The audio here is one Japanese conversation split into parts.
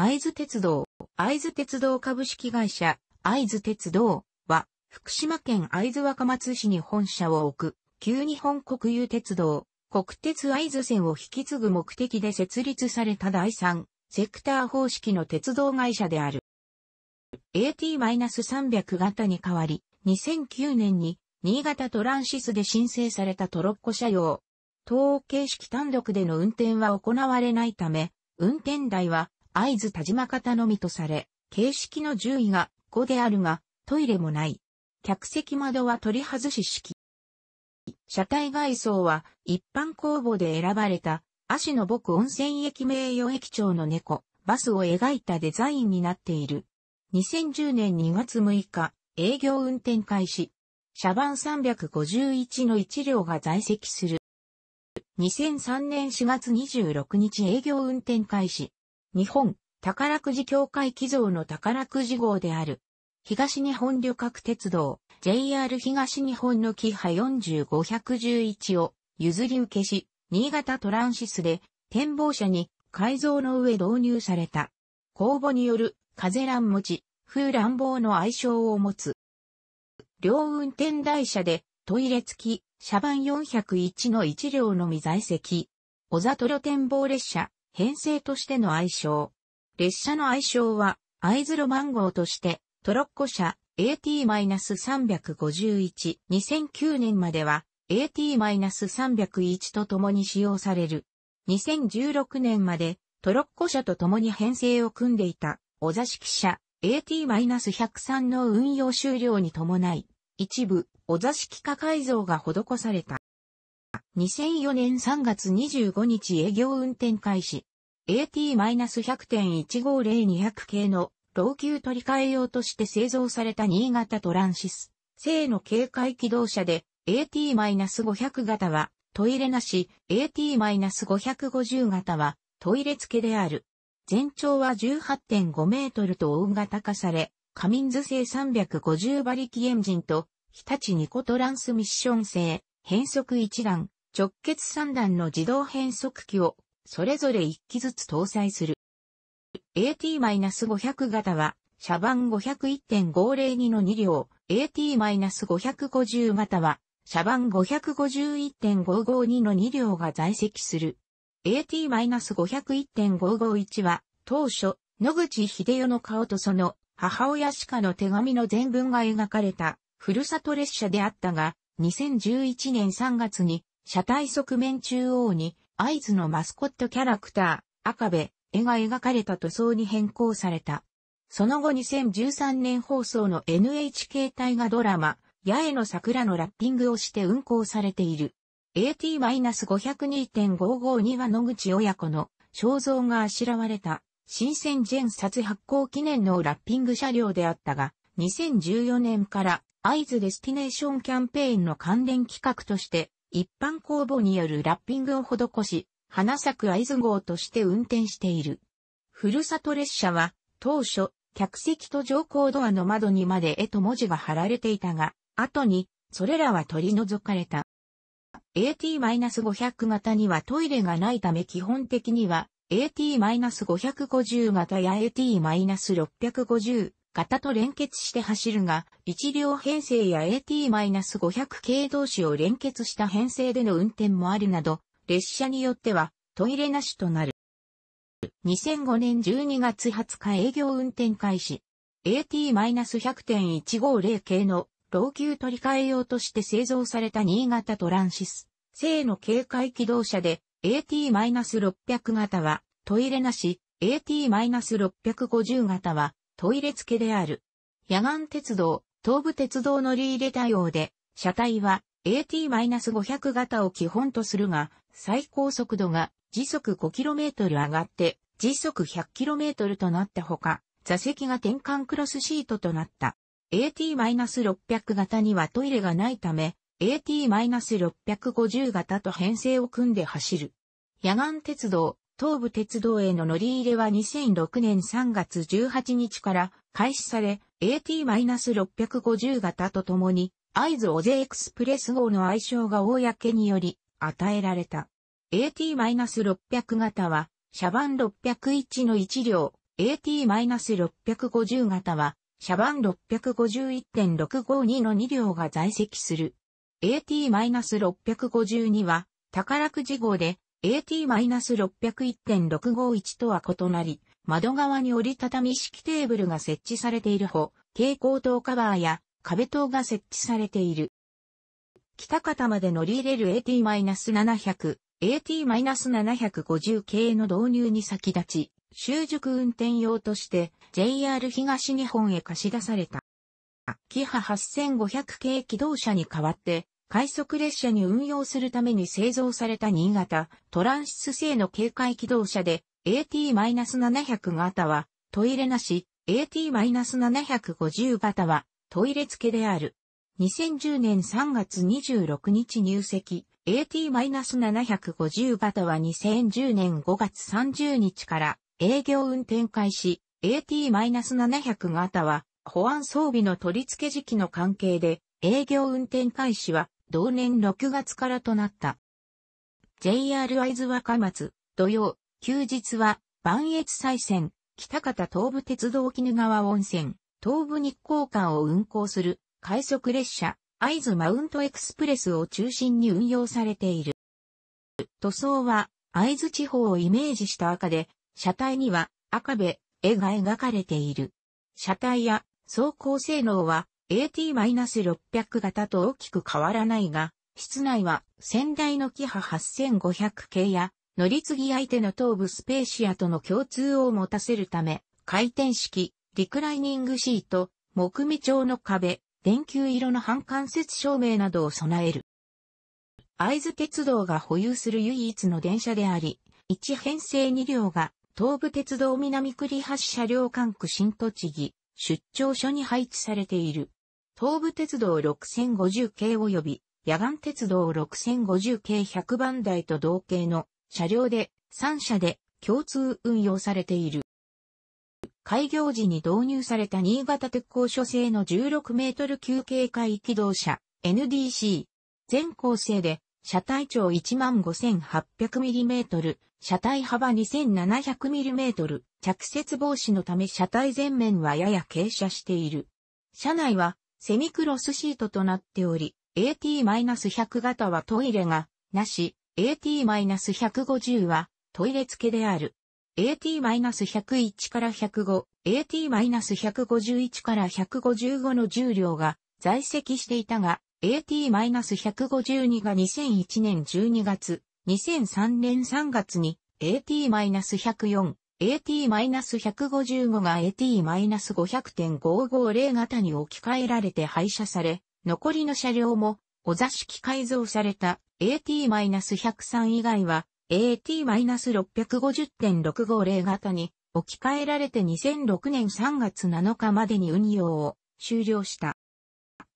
会津鉄道、会津鉄道株式会社、会津鉄道は、福島県会津若松市に本社を置く、旧日本国有鉄道、国鉄会津線を引き継ぐ目的で設立された第3、セクター方式の鉄道会社である。AT-300 型に代わり、2009年に、新潟トランシスで申請されたトロッコ車用。東欧形式単独での運転は行われないため、運転台は会津田島方のみとされ、形式の順位が5であるが、トイレもない。客席窓は取り外し式。車体外装は一般公募で選ばれた、足の僕温泉駅名誉駅長の猫、バスを描いたデザインになっている。2010年2月6日、営業運転開始。車番351の1両が在籍する。2003年4月26日営業運転開始。日本宝くじ協会寄贈の宝くじ号である。東日本旅客鉄道 JR 東日本のキハ4511を譲り受けし、新潟トランシスで展望車に改造の上導入された。公募による風乱持ち、風乱暴の愛称を持つ。両運転台車でトイレ付き、車番401の1両のみ在籍。小里露展望列車、編成としての愛称。列車の愛称は、アイズロマン号として、トロッコ車 AT-351、2009年までは AT-301 と共に使用される。2016年までトロッコ車と共に編成を組んでいたお座敷車 AT-103 の運用終了に伴い、一部お座敷化改造が施された。2004年3月25日営業運転開始。AT-100.150-200 系の老朽取り替え用として製造された新潟トランシス。製の警戒機動車で AT-500 型はトイレなし、AT-550 型はトイレ付けである。全長は18.5メートルと大型化され、カミンズ製350馬力エンジンと、日立ニコトランスミッション製変速一覧、直結三段の自動変速機を、それぞれ1機ずつ搭載する。AT-500 型は、車番501.502の2両、AT-550 型は、車番551.552の2両が在籍する。AT-501.551 は、当初、野口秀代の顔とその母親しかの手紙の全文が描かれた、ふるさと列車であったが、2011年3月に、車体側面中央に、合図のマスコットキャラクター、赤部、絵が描かれた塗装に変更された。その後2013年放送の NHK 大河ドラマ、八重の桜のラッピングをして運行されている。AT-502.552 は野口親子の肖像があしらわれた新鮮ジェン殺発行記念のラッピング車両であったが、2014年からアイズデスティネーションキャンペーンの関連企画として、一般公募によるラッピングを施し、花咲くアイズ号として運転している。ふるさと列車は、当初、客席と乗降ドアの窓にまで絵と文字が貼られていたが、後に、それらは取り除かれた。AT-500 型にはトイレがないため基本的には AT-550 型や AT-650 型と連結して走るが、1両編成や AT-500 系同士を連結した編成での運転もあるなど、列車によってはトイレなしとなる。2005年12月20日営業運転開始。AT-100.150 系の老朽取り替え用として製造された新潟トランシス。正の警戒機動車で AT-600 型はトイレなし、AT-650 型はトイレ付けである。野岸鉄道、東武鉄道乗り入れ対応で、車体は AT-500 型を基本とするが、最高速度が時速 5km 上がって時速 100km となったほか、座席が転換クロスシートとなった。AT-600 型にはトイレがないため、AT-650 型と編成を組んで走る。野岸鉄道、東武鉄道への乗り入れは2006年3月18日から開始され、AT-650 型とともに、合図オゼエクスプレス号の愛称が公により与えられた。AT-600 型は、シャバン601の1両、AT-650 型は、シャバン651.652の2両が在籍する。AT-652 は、宝くじ号で、AT-601.651 とは異なり、窓側に折りたたみ式テーブルが設置されているほ、蛍光灯カバーや壁灯が設置されている。北方まで乗り入れる AT-700、AT-750 系の導入に先立ち、習熟運転用として JR 東日本へ貸し出された。キハ8500系機動車に代わって快速列車に運用するために製造された新型トランシス製の警戒機動車で AT-700 型はトイレなし、AT-750 型はトイレ付けである。2010年3月26日入籍、AT-750 型は2010年5月30日から営業運転開始、AT-700 型は保安装備の取り付け時期の関係で営業運転開始は同年6月からとなった。JR 会津若松、土曜、休日は、万越西線、北方東武鉄道絹川温泉、東武日光間を運行する、快速列車、会津マウントエクスプレスを中心に運用されている。塗装は、会津地方をイメージした赤で、車体には赤べ、絵が描かれている。車体や走行性能は AT-600 型と大きく変わらないが、室内は先代のキハ8500系や乗り継ぎ相手の東部スペーシアとの共通を持たせるため、回転式、リクライニングシート、木目調の壁、電球色の半間接照明などを備える。合津鉄道が保有する唯一の電車であり、1編成2両が東武鉄道南栗橋車両管区新栃木出張所に配置されている。東武鉄道6050系及び野岸鉄道6050系100番台と同系の車両で3社で共通運用されている。開業時に導入された新潟鉄鋼所製の16メートル級警戒機動車 NDC。全構成で車体長 15800mm、車体幅 2700mm、着雪防止のため車体前面はやや傾斜している。車内はセミクロスシートとなっており、AT-100 型はトイレがなし、AT-150 はトイレ付けである。AT-101 から105、AT-151 から155の重量が在籍していたが、AT-152 が2001年12月、2003年3月に AT-104、AT-155 が AT-500.550 型に置き換えられて廃車され、残りの車両も、お座敷改造された AT-103 以外は AT-650.650 型に置き換えられて2006年3月7日までに運用を終了した。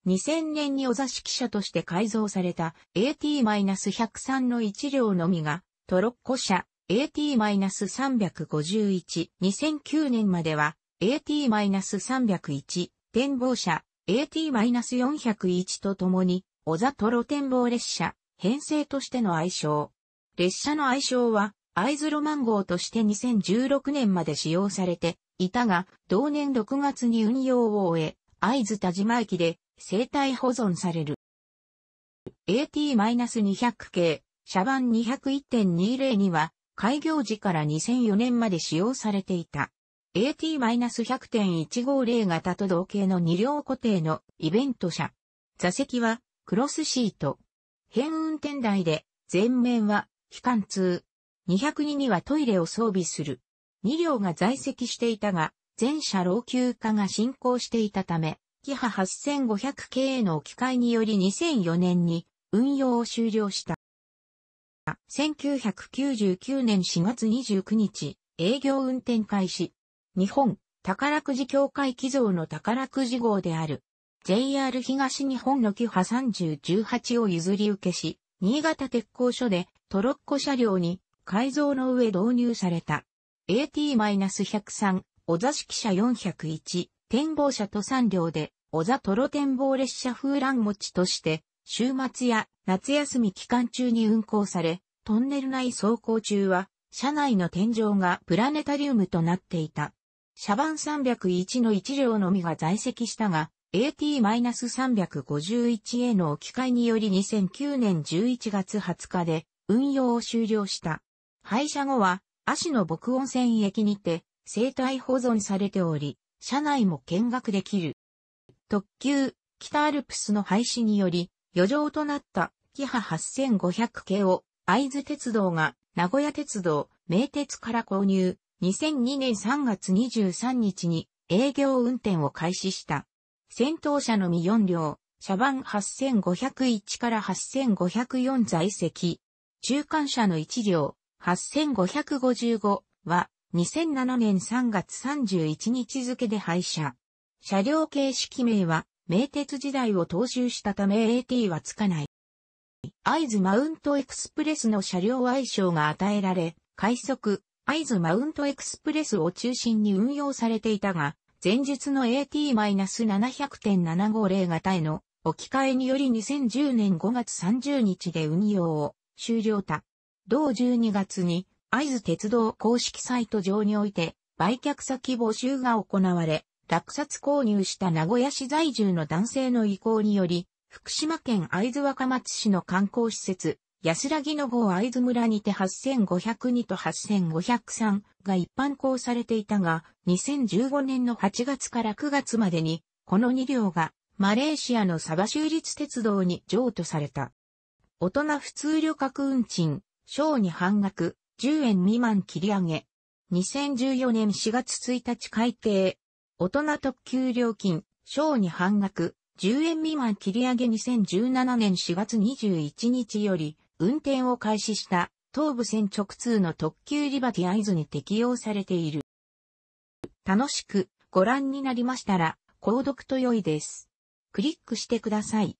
2000年にお座敷車として改造された AT-103 の1両のみがトロッコ車 AT-351、2009年までは AT-301、展望車 AT-401 とともに、小座トロ展望列車、編成としての愛称。列車の愛称は、アズロマン号として2016年まで使用されていたが、同年6月に運用を終え、会津田島駅で生体保存される。AT-200 系、車番201.20には、開業時から2004年まで使用されていた。AT-100.150 型と同型の2両固定のイベント車。座席はクロスシート。変運転台で前面は機関通。202にはトイレを装備する。2両が在籍していたが、全車老朽化が進行していたため、キハ8500系への置き換えにより2004年に運用を終了した。1999年4月29日、営業運転開始。日本、宝くじ協会寄贈の宝くじ号である。JR 東日本のキハ3018を譲り受けし、新潟鉄工所でトロッコ車両に改造の上導入された。AT-103、小座式車401、展望車と3両で、小座トロ展望列車風蘭持ちとして週末や夏休み期間中に運行され、トンネル内走行中は、車内の天井がプラネタリウムとなっていた。車番301の1両のみが在籍したが、AT-351A の置き換えにより2009年11月20日で運用を終了した。廃車後は、足の牧温泉駅にて生態保存されており、車内も見学できる。特急、北アルプスの廃止により、余剰となったキハ8500系を会津鉄道が名古屋鉄道、名鉄から購入、2002年3月23日に営業運転を開始した。先頭車のみ4両、車番8501から8504在籍。中間車の1両、8555は2007年3月31日付で廃車。車両形式名は名鉄時代を踏襲したため AT はつかない。合図マウントエクスプレスの車両愛称が与えられ、快速、合図マウントエクスプレスを中心に運用されていたが、前述の AT-700.750 型への置き換えにより2010年5月30日で運用を終了た。同12月に合図鉄道公式サイト上において売却先募集が行われ、落札購入した名古屋市在住の男性の意向により、福島県会津若松市の観光施設、安らぎの号会津村にて8502と8503が一般公されていたが、2015年の8月から9月までに、この2両がマレーシアのサバ州立鉄道に譲渡された。大人普通旅客運賃、小に半額、10円未満切り上げ。2014年4月1日改定、大人特急料金、小に半額、10円未満切り上げ2017年4月21日より、運転を開始した東武線直通の特急リバティ合図に適用されている。楽しくご覧になりましたら、購読と良いです。クリックしてください。